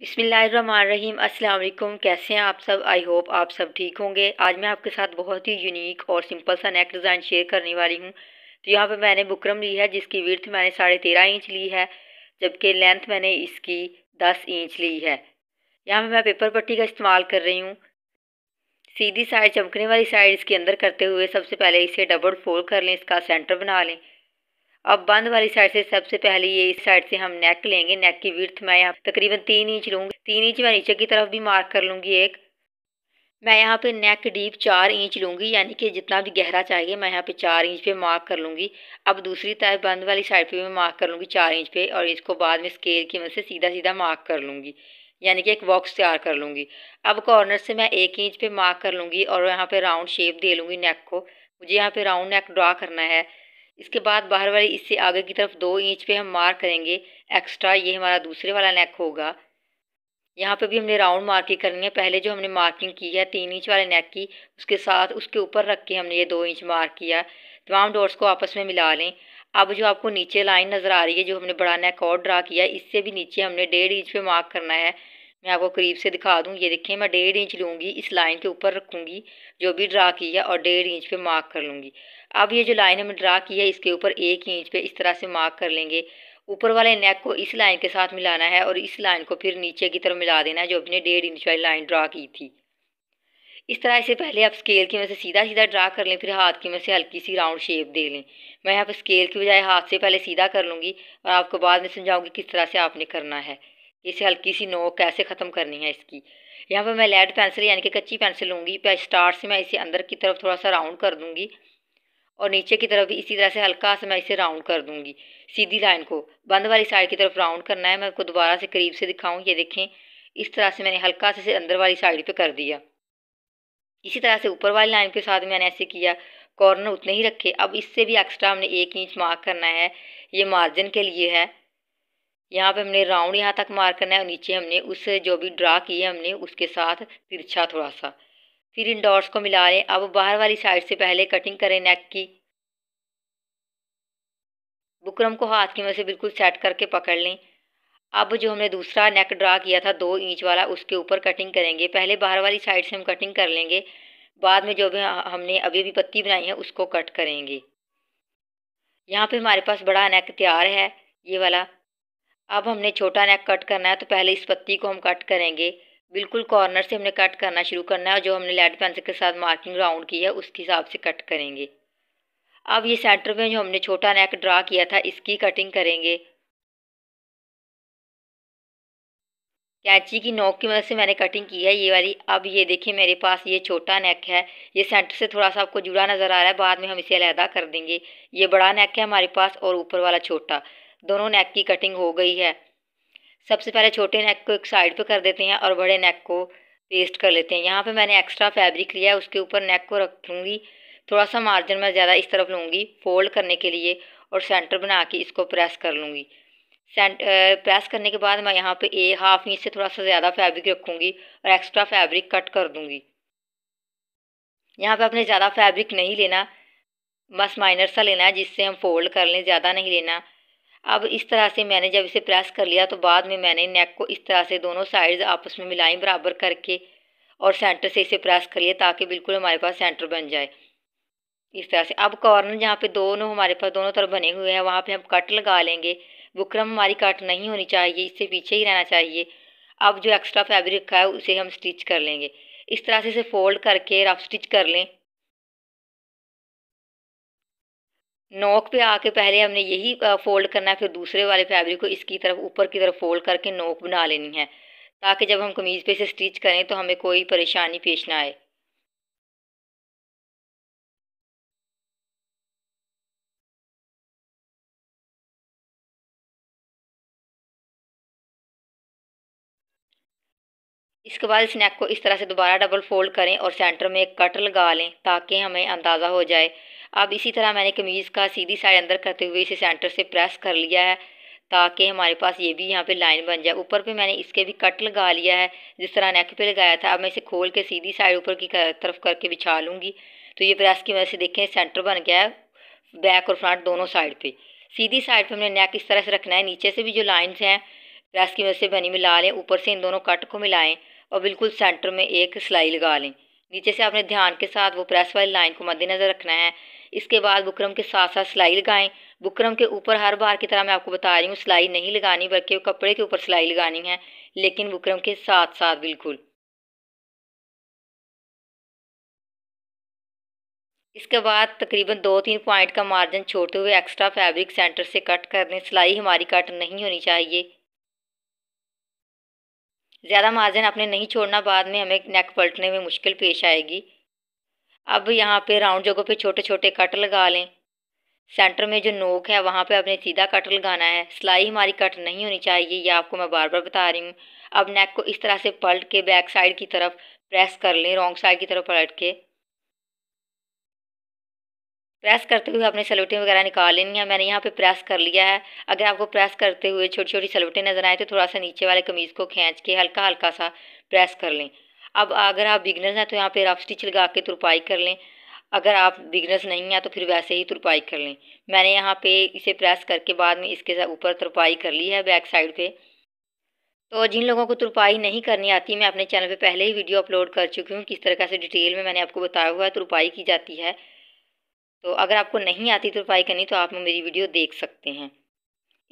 बिसमीम अल्लाम कैसे हैं आप सब आई होप आप सब ठीक होंगे आज मैं आपके साथ बहुत ही यूनिक और सिंपल सा नेक डिज़ाइन शेयर करने वाली हूँ तो यहाँ पे मैंने बुकरम ली है जिसकी विर्थ मैंने साढ़े तेरह इंच ली है जबकि लेंथ मैंने इसकी दस इंच ली है यहाँ पे मैं पेपर पट्टी का इस्तेमाल कर रही हूँ सीधी साइड चमकने वाली साइड इसके अंदर करते हुए सबसे पहले इसे डबल फोल्ड कर लें इसका सेंटर बना लें अब बंद वाली साइड से सबसे पहले ये इस साइड से हम नेक लेंगे नेक की विर्थ मैं यहाँ तकरीबन तीन इंच लूँगी तीन इंच मैं नीचे की तरफ भी मार्क कर लूँगी एक मैं यहाँ पे नेक डीप चार इंच लूँगी यानी कि जितना भी गहरा चाहिए मैं यहाँ पे चार इंच पे मार्क कर लूँगी अब दूसरी तरफ बंद वाली साइड पर मैं मार्क कर लूँगी चार इंच पर और इसको बाद में स्केल की मदद से सीधा सीधा मार्क कर लूँगी यानी कि एक बॉक्स तैयार कर लूँगी अब कॉर्नर से मैं एक इंच पे मार्क कर लूँगी और यहाँ पर राउंड शेप दे लूँगी नेक को मुझे यहाँ पर राउंड नेक ड्रा करना है इसके बाद बाहर वाली इससे आगे की तरफ दो इंच पे हम मार्क करेंगे एक्स्ट्रा ये हमारा दूसरे वाला नेक होगा यहाँ पे भी हमने राउंड मार्किंग करनी है पहले जो हमने मार्किंग की है तीन इंच वाले नेक की उसके साथ उसके ऊपर रख के हमने ये दो इंच मार्क किया तमाम डोर्स को आपस में मिला लें अब जो आपको नीचे लाइन नज़र आ रही है जो हमने बड़ा नेक और ड्रा किया इससे भी नीचे हमने डेढ़ इंच पर मार्क करना है मैं आपको करीब से दिखा दूँ ये देखिए मैं डेढ़ इंच लूँगी इस लाइन के ऊपर रखूँगी जो भी ड्रा की है और डेढ़ इंच पे मार्क कर लूँगी अब ये जो लाइन हमने ड्रा की है इसके ऊपर एक इंच पे इस तरह से मार्क कर लेंगे ऊपर वाले नेक को इस लाइन के साथ मिलाना है और इस लाइन को फिर नीचे की तरफ मिला देना है जो अपने डेढ़ इंच वाली लाइन ड्रा की थी इस तरह से पहले आप स्केल की वजह से सीधा सीधा ड्रा कर लें फिर हाथ की वजह से हल्की सी राउंड शेप दे लें मैं यहाँ पर स्केल की बजाय हाथ से पहले सीधा कर लूँगी और आपको बाद में समझाऊँगी किस तरह से आपने करना है इसे हल्की सी नोक कैसे ख़त्म करनी है इसकी यहाँ पर मैं लेड पेंसिल यानी कि कच्ची पेंसिल लूँगी स्टार से मैं इसे अंदर की तरफ थोड़ा सा राउंड कर दूँगी और नीचे की तरफ भी इसी तरह से हल्का सा मैं इसे राउंड कर दूँगी सीधी लाइन को बंद वाली साइड की तरफ राउंड करना है मैं आपको दोबारा से करीब से दिखाऊँ ये देखें इस तरह से मैंने हल्का से इसे अंदर वाली साइड पर कर दिया इसी तरह से ऊपर वाली लाइन के साथ मैंने ऐसे किया कॉर्नर उतने ही रखे अब इससे भी एक्स्ट्रा हमने एक इंच मार्क करना है ये मार्जिन के लिए है यहाँ पे हमने राउंड यहाँ तक मार करना है और नीचे हमने उस जो भी ड्रा की है हमने उसके साथ तिरछा थोड़ा सा फिर इन डॉट्स को मिला लें अब बाहर वाली साइड से पहले कटिंग करें नेक की बुकरम को हाथ की मदद से बिल्कुल सेट करके पकड़ लें अब जो हमने दूसरा नेक ड्रा किया था दो इंच वाला उसके ऊपर कटिंग करेंगे पहले बाहर वाली साइड से हम कटिंग कर लेंगे बाद में जो भी हमने अभी अभी पत्ती बनाई है उसको कट करेंगे यहाँ पे हमारे पास बड़ा नेक तैयार है ये वाला अब हमने छोटा नेक कट करना है तो पहले इस पत्ती को हम कट करेंगे बिल्कुल कॉर्नर से हमने कट करना शुरू करना है और जो हमने लेड पेंसिल के साथ मार्किंग राउंड की है उसके हिसाब से कट करेंगे अब ये सेंटर में जो हमने छोटा नेक ड्रा किया था इसकी कटिंग करेंगे कैंची की नोक की मदद से मैंने कटिंग की है ये वाली अब ये देखिए मेरे पास ये छोटा नेक है ये सेंटर से थोड़ा सा आपको जुड़ा नज़र आ रहा है बाद में हम इसे अलहदा कर देंगे ये बड़ा नेक है हमारे पास और ऊपर वाला छोटा दोनों नेक की कटिंग हो गई है सबसे पहले छोटे नेक को एक साइड पे कर देते हैं और बड़े नेक को पेस्ट कर लेते हैं यहाँ पे मैंने एक्स्ट्रा फैब्रिक लिया है उसके ऊपर नेक को रख लूँगी थोड़ा सा मार्जिन मैं ज़्यादा इस तरफ लूँगी फोल्ड करने के लिए और सेंटर बना के इसको प्रेस कर लूँगी सेंट प्रेस करने के बाद मैं यहाँ पे ए हाफ इंच से थोड़ा सा ज़्यादा फैब्रिक रखूँगी और एक्स्ट्रा फैब्रिक कट कर दूँगी यहाँ पर आपने ज़्यादा फैब्रिक नहीं लेना बस माइनर सा लेना है जिससे हम फोल्ड कर लें ज़्यादा नहीं लेना अब इस तरह से मैंने जब इसे प्रेस कर लिया तो बाद में मैंने नेक को इस तरह से दोनों साइड्स आपस में मिलाई बराबर करके और सेंटर से इसे प्रेस करिए ताकि बिल्कुल हमारे पास सेंटर बन जाए इस तरह से अब कॉर्नर जहाँ पे दोनों हमारे पास दोनों तरफ बने हुए हैं वहाँ पे हम कट लगा लेंगे बुकरम हमारी कट नहीं होनी चाहिए इससे पीछे ही रहना चाहिए अब जो एक्स्ट्रा फैब्रिक है उसे हम स्टिच कर लेंगे इस तरह से इसे फोल्ड करके रफ स्टिच कर लें नोक पे आके पहले हमने यही फोल्ड करना है फिर दूसरे वाले फैब्रिक को इसकी तरफ ऊपर की तरफ फोल्ड करके नोक बना लेनी है ताकि जब हम कमीज़ पे इसे स्टिच करें तो हमें कोई परेशानी पेश ना आए इसके बाद इस नेक को इस तरह से दोबारा डबल फोल्ड करें और सेंटर में एक कट लगा लें ताकि हमें अंदाज़ा हो जाए अब इसी तरह मैंने कमीज़ का सीधी साइड अंदर करते हुए इसे सेंटर से प्रेस कर लिया है ताकि हमारे पास ये भी यहाँ पे लाइन बन जाए ऊपर पे मैंने इसके भी कट लगा लिया है जिस तरह नेक पे लगाया था अब मैं इसे खोल के सीधी साइड ऊपर की तरफ करके बिछा लूँगी तो ये प्रेस की मदद से देखें सेंटर बन गया है बैक और फ्रंट दोनों साइड पर सीधी साइड पर हमने नेक इस तरह से रखना है नीचे से भी जो लाइन्स हैं प्रेस की मदद से बनी मिला लें ऊपर से इन दोनों कट को मिलाएँ और बिल्कुल सेंटर में एक सिलाई लगा लें नीचे से आपने ध्यान के साथ वो प्रेस वाली लाइन को मद्देनज़र रखना है इसके बाद बुकरम के साथ साथ सिलाई लगाएं बुकरम के ऊपर हर बार की तरह मैं आपको बता रही हूँ सिलाई नहीं लगानी बल्कि कपड़े के ऊपर सिलाई लगानी है लेकिन बुकरम के साथ साथ बिल्कुल इसके बाद तकरीबन दो तीन पॉइंट का मार्जिन छोड़ते हुए एक्स्ट्रा फैब्रिक सेंटर से कट कर लें सिलाई हमारी कट नहीं होनी चाहिए ज़्यादा मार्जिन आपने नहीं छोड़ना बाद में हमें नेक पलटने में मुश्किल पेश आएगी अब यहाँ पे राउंड जगहों पे छोटे छोटे कट लगा लें सेंटर में जो नोक है वहाँ पे आपने सीधा कट लगाना है सिलाई हमारी कट नहीं होनी चाहिए ये आपको मैं बार बार बता रही हूँ अब नेक को इस तरह से पलट के बैक साइड की तरफ प्रेस कर लें रॉन्ग साइड की तरफ पलट के प्रेस करते हुए अपने सलवटें वगैरह निकाल लेनी है मैंने यहाँ पे प्रेस कर लिया है अगर आपको प्रेस करते हुए छोटी छोटी सलवटें नज़र आए तो थोड़ा सा नीचे वाले कमीज़ को खींच के हल्का हल्का सा प्रेस कर लें अब अगर आप बिगनर्स हैं तो यहाँ पे रफ स्टिच लगा के तुरपाई कर लें अगर आप बिगनर्स नहीं हैं तो फिर वैसे ही तुरपाई कर लें मैंने यहाँ पे इसे प्रेस करके बाद में इसके ऊपर तुरपाई कर ली है बैक साइड पे तो जिन लोगों को तुरपाई नहीं करनी आती मैं अपने चैनल पर पहले ही वीडियो अपलोड कर चुकी हूँ किस तरह से डिटेल में मैंने आपको बताया हुआ है तुरपाई की जाती है तो अगर आपको नहीं आती तुरपाई करनी तो आप मेरी वीडियो देख सकते हैं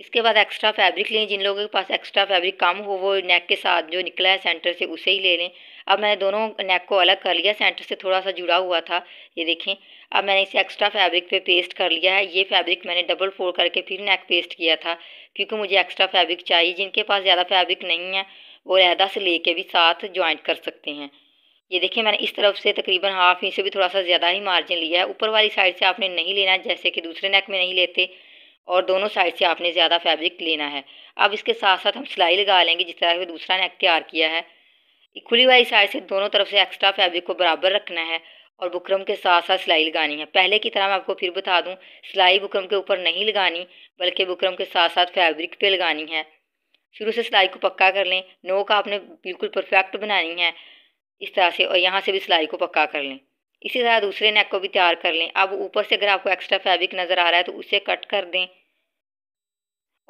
इसके बाद एक्स्ट्रा फैब्रिक लें जिन लोगों के पास एक्स्ट्रा फैब्रिक कम हो वो नेक के साथ जो निकला है सेंटर से उसे ही ले लें अब मैंने दोनों नेक को अलग कर लिया सेंटर से थोड़ा सा जुड़ा हुआ था ये देखें अब मैंने इसे एक्स्ट्रा फैब्रिक पे पेस्ट कर लिया है ये फैब्रिक मैंने डबल फोल्ड करके फिर नेक पेस्ट किया था क्योंकि मुझे एक्स्ट्रा फैब्रिक चाहिए जिनके पास ज़्यादा फैब्रिक नहीं है वो लहदा से ले भी साथ ज्वाइंट कर सकते हैं ये देखिए मैंने इस तरफ से तकरीबन हाफ इंच से भी थोड़ा सा ज़्यादा ही मार्जिन लिया है ऊपर वाली साइड से आपने नहीं लेना जैसे कि दूसरे नेक में नहीं लेते और दोनों साइड से आपने ज़्यादा फैब्रिक लेना है अब इसके साथ साथ हम सिलाई लगा लेंगे जिस तरह से दूसरा नेक तैयार किया है इक्वली वाली साइड से दोनों तरफ से एक्स्ट्रा फैब्रिक को बराबर रखना है और बुकरम के साथ साथ सिलाई लगानी है पहले की तरह मैं आपको फिर बता दूं सिलाई बुकरम के ऊपर नहीं लगानी बल्कि बुकरम के साथ साथ फैब्रिक पे लगानी है शुरू से सिलाई को पक्का कर लें नोक आपने बिल्कुल परफेक्ट बनानी है इस तरह से और यहाँ से भी सिलाई को पक्का कर लें इसी तरह दूसरे नेक को भी तैयार कर लें अब ऊपर से अगर आपको एक्स्ट्रा फैब्रिक नज़र आ रहा है तो उसे कट कर दें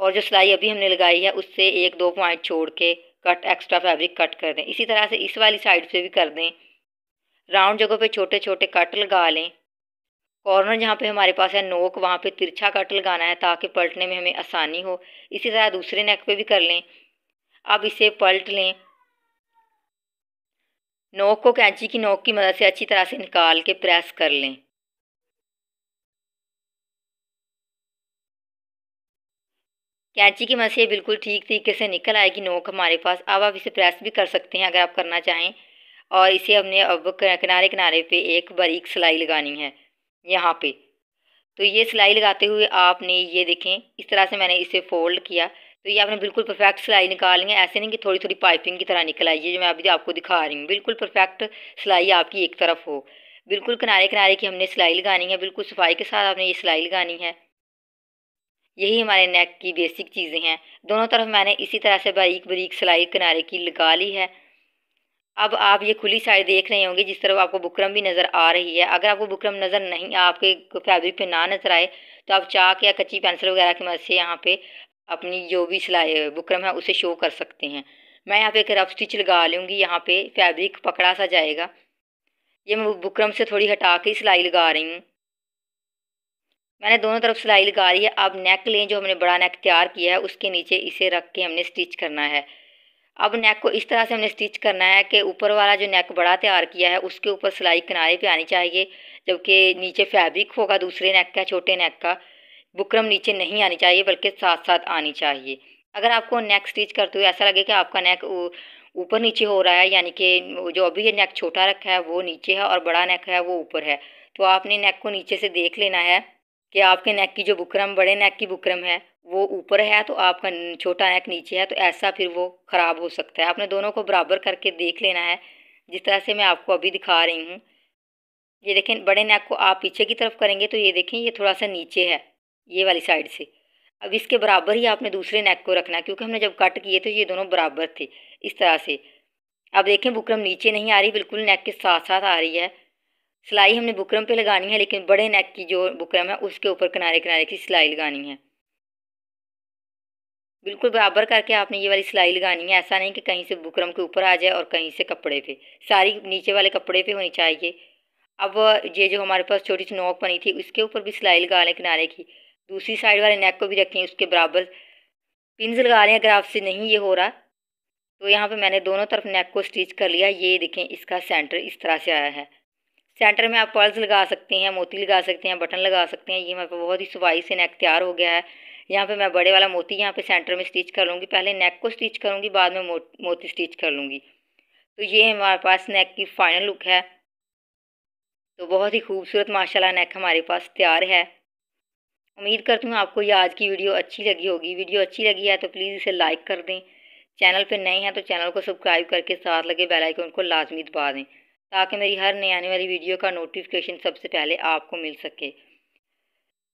और जो सिलाई अभी हमने लगाई है उससे एक दो पॉइंट छोड़ के कट एक्स्ट्रा फैब्रिक कट कर दें इसी तरह से इस वाली साइड से भी कर दें राउंड जगह पे छोटे छोटे कट लगा लें कॉर्नर जहाँ पे हमारे पास है नोक वहाँ पे तिरछा कट लगाना है ताकि पलटने में हमें आसानी हो इसी तरह दूसरे नेक पे भी कर लें अब इसे पलट लें नोक को कैंची की नोक की मदद से अच्छी तरह से निकाल के प्रेस कर लें कैची की से बिल्कुल ठीक तरीके से निकल आएगी नोक हमारे पास अब आप इसे प्रेस भी कर सकते हैं अगर आप करना चाहें और इसे हमने अब किनारे किनारे पे एक बारीक सिलाई लगानी है यहाँ पे तो ये सिलाई लगाते हुए आपने ये देखें इस तरह से मैंने इसे फोल्ड किया तो ये आपने बिल्कुल परफेक्ट सिलाई निकालनी है ऐसे नहीं कि थोड़ी थोड़ी पाइपिंग की तरह निकल आई है जो मैं अभी आपको दिखा रही हूँ बिल्कुल परफेक्ट सिलाई आपकी एक तरफ हो बिल्कुल किनारे किनारे की हमने सिलाई लगानी है बिल्कुल सफाई के साथ आपने ये सिलाई लगानी है यही हमारे नेक की बेसिक चीज़ें हैं दोनों तरफ मैंने इसी तरह से बारीक बारीक सिलाई किनारे की लगा ली है अब आप ये खुली साइड देख रहे होंगे जिस तरफ आपको बुकरम भी नज़र आ रही है अगर आपको बुकरम नज़र नहीं आपके फैब्रिक पे ना नज़र आए तो आप चाक या कच्ची पेंसिल वगैरह की मदद से यहाँ पे अपनी जो भी सिलाई बुकरम है उसे शो कर सकते हैं मैं यहाँ पे एक रफ स्टिच लगा लूँगी यहाँ पे फैब्रिक पकड़ा सा जाएगा ये मैं बुकरम से थोड़ी हटा के सिलाई लगा रही हूँ मैंने दोनों तरफ सिलाई लगा ली है अब नेक लें जो हमने बड़ा नेक तैयार किया है उसके नीचे इसे रख के हमने स्टिच करना है अब नेक को इस तरह से हमने स्टिच करना है कि ऊपर वाला जो नेक बड़ा तैयार किया है उसके ऊपर सिलाई किनारे पे आनी चाहिए जबकि नीचे फैब्रिक होगा दूसरे नेक का छोटे नेक का बुकरम नीचे नहीं आनी चाहिए बल्कि साथ साथ आनी चाहिए अगर आपको नेक स्टिच करते हुए ऐसा लगे कि आपका नेक ऊपर नीचे हो रहा है यानी कि जो अभी नेक छोटा रखा है वो नीचे है और बड़ा नेक है वो ऊपर है तो आपने नेक को नीचे से देख लेना है कि आपके नेक की जो बुकरम बड़े नेक की बुकरम है वो ऊपर है तो आपका छोटा नेक नीचे है तो ऐसा फिर वो ख़राब हो सकता है आपने दोनों को बराबर करके देख लेना है जिस तरह से मैं आपको अभी दिखा रही हूँ ये देखें बड़े नेक को आप पीछे की तरफ करेंगे तो ये देखें ये थोड़ा सा नीचे है ये वाली साइड से अब इसके बराबर ही आपने दूसरे नेक को रखना क्योंकि हमने जब कट किए तो ये दोनों बराबर थे इस तरह से अब देखें बुकरम नीचे नहीं आ रही बिल्कुल नेक के साथ साथ आ रही है सिलाई हमने बुकरम पे लगानी है लेकिन बड़े नेक की जो बुकरम है उसके ऊपर किनारे किनारे की सिलाई लगानी है बिल्कुल बराबर करके आपने ये वाली सिलाई लगानी है ऐसा नहीं कि कहीं से बुकरम के ऊपर आ जाए और कहीं से कपड़े पे सारी नीचे वाले कपड़े पे होनी चाहिए अब ये जो हमारे पास छोटी सी नोक बनी थी उसके ऊपर भी सिलाई लगा लें किनारे की दूसरी साइड वाले नेक को भी रखें उसके बराबर पिंस लगा लें अगर आपसे नहीं ये हो रहा तो यहाँ पर मैंने दोनों तरफ नेक को स्टिच कर लिया ये देखें इसका सेंटर इस तरह से आया है सेंटर में आप पर्ल्स लगा सकते हैं मोती लगा सकते हैं बटन लगा सकते हैं ये मेरे बहुत ही सुबाई से नेक तैयार हो गया है यहाँ पे मैं बड़े वाला मोती यहाँ पे सेंटर में स्टिच कर लूँगी पहले नेक को स्टिच करूँगी बाद में मो, मोती स्टिच कर लूँगी तो ये हमारे पास नेक की फाइनल लुक है तो बहुत ही खूबसूरत माशाल्लाह नेक हमारे पास तैयार है उम्मीद करती हूँ आपको ये आज की वीडियो अच्छी लगी होगी वीडियो अच्छी लगी है तो प्लीज़ इसे लाइक कर दें चैनल पर नए हैं तो चैनल को सब्सक्राइब करके साथ लगे बेल आइकन को लाजमी दबा दें ताकि मेरी हर नई आने वाली वीडियो का नोटिफिकेशन सबसे पहले आपको मिल सके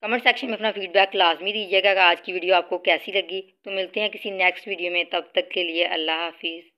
कमेंट सेक्शन में अपना फीडबैक लाजमी दीजिएगा अगर आज की वीडियो आपको कैसी लगी तो मिलते हैं किसी नेक्स्ट वीडियो में तब तक के लिए अल्लाह हाफिज़